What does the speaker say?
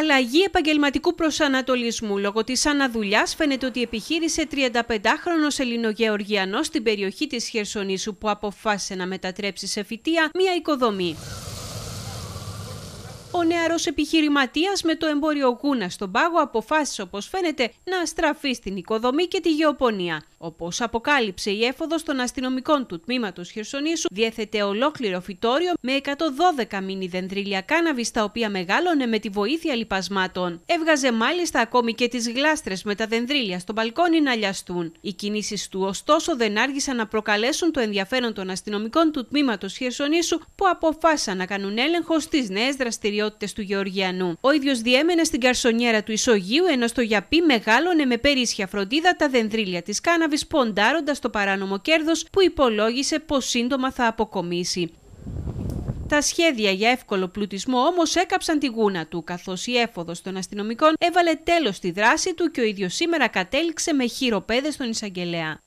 αλλαγή επαγγελματικού προσανατολισμού. Λόγω της αναδουλειάς φαίνεται ότι επιχείρησε 35χρονο Ελληνογεωργιανός στην περιοχή της Χερσονήσου που αποφάσισε να μετατρέψει σε φυτία μία οικοδομή. Ο νεαρός επιχειρηματίας με το εμπόριο κούνα στον πάγο αποφάσισε, όπως φαίνεται, να στραφεί στην οικοδομή και τη γεωπονία. Όπως αποκάλυψε η έφοδος των αστυνομικών του τμήματος Χερσονήσου, διέθετε ολόκληρο φυτόριο με 112 μίνι δεντρίλια κάναβης, τα οποία μεγάλωνε με τη βοήθεια λοιπασμάτων, Έβγαζε μάλιστα ακόμη και τις γλάστρες με τα δεντρίλια στο μπαλκόνι να λιαστούν. Οι κινήσεις του, ωστόσο, δεν άργησαν να προκαλέσουν το ενδιαφέρον των αστυνομικών του τμήματος Χερσονήσου, που αποφάσισαν να κάνουν έλεγχο στις νέες δραστηριότητες του Γεωργιανού. Ο ίδιος διέμενε στην καρσονιέρα του Ισογείου, ενώ στο Γιαπί μεγάλωνε με περίσχια φροντίδα τα δεντρίλια της κάναβης αναλάβει το παράνομο κέρδος που υπολόγισε πως σύντομα θα αποκομίσει. Τα σχέδια για εύκολο πλουτισμό όμως έκαψαν τη γούνα του, καθώς η έφοδος των αστυνομικών έβαλε τέλος στη δράση του και ο ίδιος σήμερα κατέληξε με χειροπέδες στον εισαγγελέα.